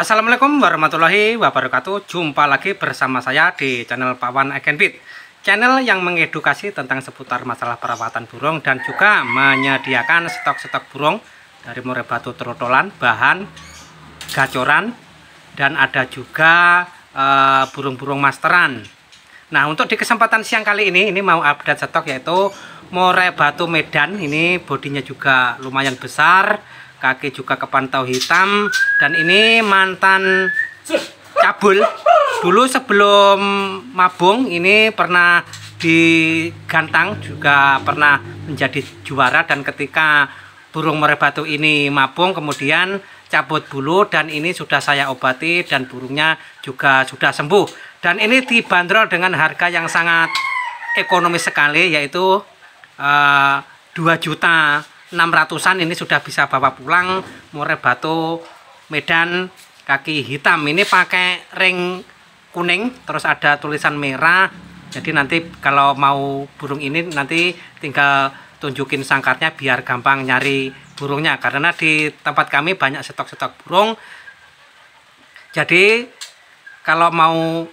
Assalamualaikum warahmatullahi wabarakatuh Jumpa lagi bersama saya di channel Pawan Beat Channel yang mengedukasi tentang seputar masalah perawatan burung Dan juga menyediakan stok-stok burung Dari murai batu trotolan, bahan, gacoran Dan ada juga eh, burung-burung e, masteran Nah untuk di kesempatan siang kali ini Ini mau update stok yaitu Murai batu medan Ini bodinya juga lumayan besar kaki juga kepantau hitam dan ini mantan cabul dulu sebelum mabung ini pernah digantang juga pernah menjadi juara dan ketika burung merah ini mabung kemudian cabut bulu dan ini sudah saya obati dan burungnya juga sudah sembuh dan ini dibanderol dengan harga yang sangat ekonomis sekali yaitu uh, eh, 2 juta 600-an ini sudah bisa bawa pulang Murai Batu Medan kaki hitam ini pakai ring kuning terus ada tulisan merah jadi nanti kalau mau burung ini nanti tinggal tunjukin sangkarnya biar gampang nyari burungnya karena di tempat kami banyak stok-stok burung jadi kalau mau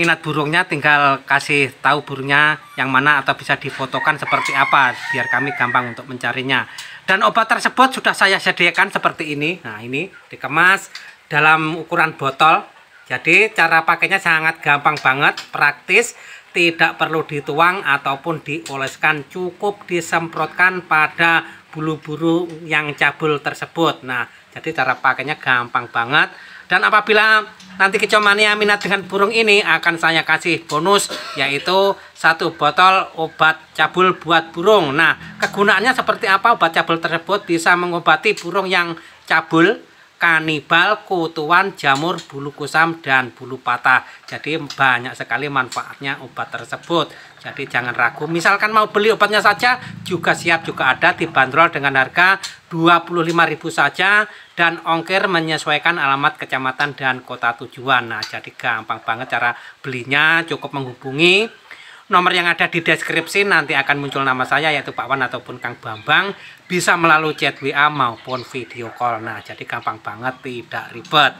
minat burungnya tinggal kasih tahu burungnya yang mana atau bisa difotokan seperti apa biar kami gampang untuk mencarinya dan obat tersebut sudah saya sediakan seperti ini nah ini dikemas dalam ukuran botol jadi cara pakainya sangat gampang banget praktis tidak perlu dituang ataupun dioleskan cukup disemprotkan pada bulu burung yang cabul tersebut nah jadi cara pakainya gampang banget dan apabila nanti kecomania minat dengan burung ini akan saya kasih bonus yaitu satu botol obat cabul buat burung. Nah, kegunaannya seperti apa obat cabul tersebut bisa mengobati burung yang cabul kanibal, kutuan, jamur, bulu kusam, dan bulu patah. Jadi banyak sekali manfaatnya obat tersebut. Jadi jangan ragu. Misalkan mau beli obatnya saja, juga siap juga ada dibanderol dengan harga 25.000 saja dan ongkir menyesuaikan alamat kecamatan dan kota tujuan. Nah, jadi gampang banget cara belinya, cukup menghubungi nomor yang ada di deskripsi nanti akan muncul nama saya yaitu Pak Wan ataupun Kang Bambang bisa melalui chat WA maupun video call nah jadi gampang banget tidak ribet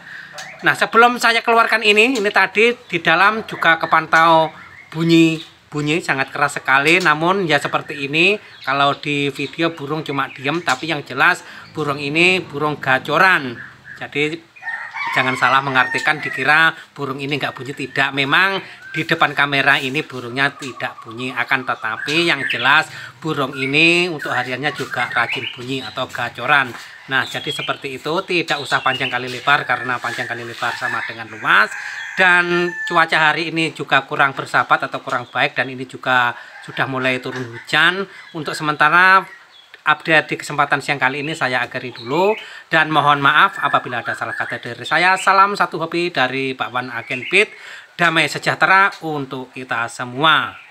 nah sebelum saya keluarkan ini ini tadi di dalam juga kepantau bunyi bunyi sangat keras sekali namun ya seperti ini kalau di video burung cuma diem tapi yang jelas burung ini burung gacoran jadi jangan salah mengartikan dikira burung ini nggak bunyi tidak memang di depan kamera ini burungnya tidak bunyi akan tetapi yang jelas burung ini untuk hariannya juga rajin bunyi atau gacoran nah jadi seperti itu tidak usah panjang kali lebar karena panjang kali lebar sama dengan luas dan cuaca hari ini juga kurang bersahabat atau kurang baik dan ini juga sudah mulai turun hujan untuk sementara update di kesempatan siang kali ini saya akhiri dulu dan mohon maaf apabila ada salah kata dari saya. Salam satu hobi dari Pak Wan Agen Pit. Damai sejahtera untuk kita semua.